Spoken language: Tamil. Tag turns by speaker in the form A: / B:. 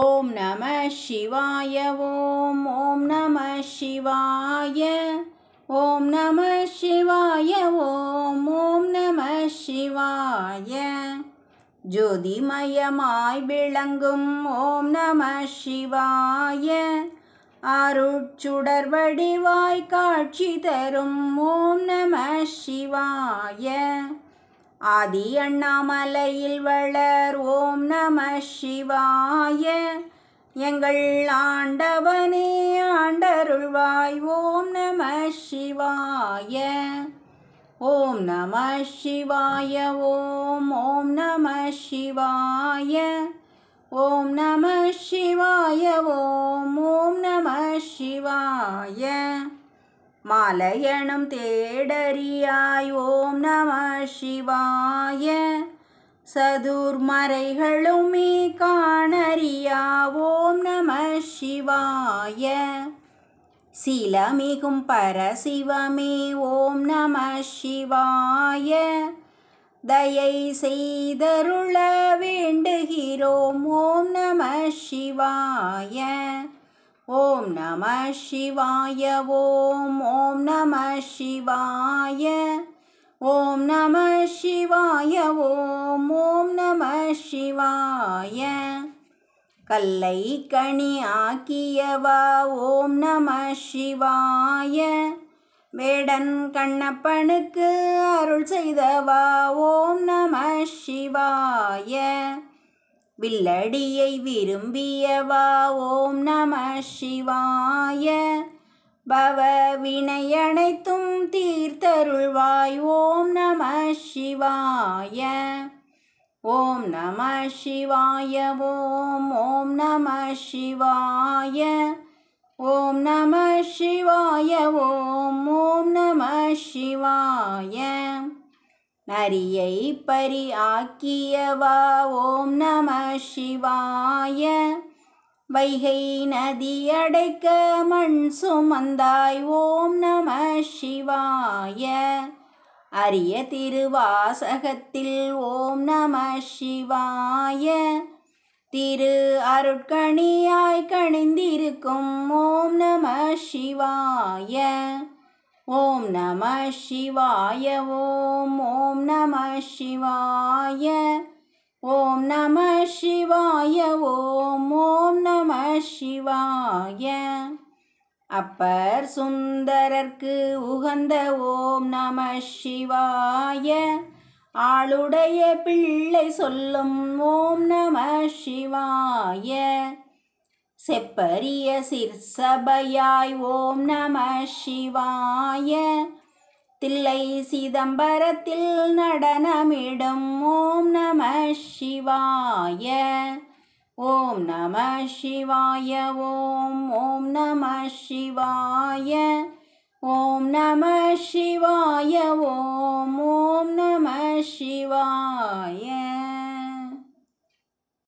A: ஓம் நம சிவாய ஓம் ஓம் நம சிவாய ஓம் நம சிவாய ஓம் ஓம் நம சிவாய ஜோதிமயமாய் விளங்கும் ஓம் நம சிவாய அருட்சுடர் வடிவாய் காட்சி தரும் ஓம் நம சிவாய ஆதி அண்ணாமலையில் வளர் ஓம் நம சிவாய எங்கள் ஆண்டவனே ஆண்டருள்வாய் ஓம் நம சிவாய ஓம் நம சிவாய ஓம் ஓம் நம சிவாய ஓம் நம சிவாய ஓம் ஓம் நம சிவாய மலையணம் தேடறியாய் ஓம் நம சிவாய சதுர்மறைகளுமே காணறியா ஓம் நம சிவாய சிலமிகும் பரசிவமே ஓம் நம சிவாய தயை செய்தருள வேண்டுகிறோம் ஓம் நம சிவாய ஓம் நம சிவாய ஓம் ஓம் நம சிவாய ஓம் நம சிவாய ஓம் ஓம் நம சிவாய கல்லை கனி ஆக்கியவா ஓம் நம சிவாய வேடன் கண்ணப்பனுக்கு அருள் செய்தவா ஓம் நம சிவாய வில்லடியை விரும்பியவா ஓம் நம சிவாய பவ வினையனைத்தும் தீர்த்தருள்வாய் ஓம் நம சிவாய ஓம் நம சிவாய ஓம் ஓம் நம சிவாய ஓம் நம சிவாய ஓம் நரியை பரி ஆக்கியவா ஓம் நம சிவாய வைகை நதி அடைக்க மண் சுமந்தாய் ஓம் நம சிவாய அரிய திருவாசகத்தில் ஓம் நம சிவாய திரு அருட்கணியாய் கணிந்திருக்கும் ஓம் நம சிவாய ஓம் நம சிவாய ஓம் ஓம் நம சிவாய ஓம் நம சிவாய ஓம் ஓம் நம சிவாய அப்பர் சுந்தரர்க்கு உகந்த ஓம் நம சிவாய ஆளுடைய பிள்ளை சொல்லும் ஓம் நம சிவாய செப்பரிய சிற்சபையாய் ஓம் நம சிவாய தில்லை சிதம்பரத்தில் நடனமிடும் ஓம் நம சிவாய ஓம் நம சிவாய ஓம் ஓம் நம சிவாய ஓம் நம சிவாய ஓம் ஓம் நம சிவாய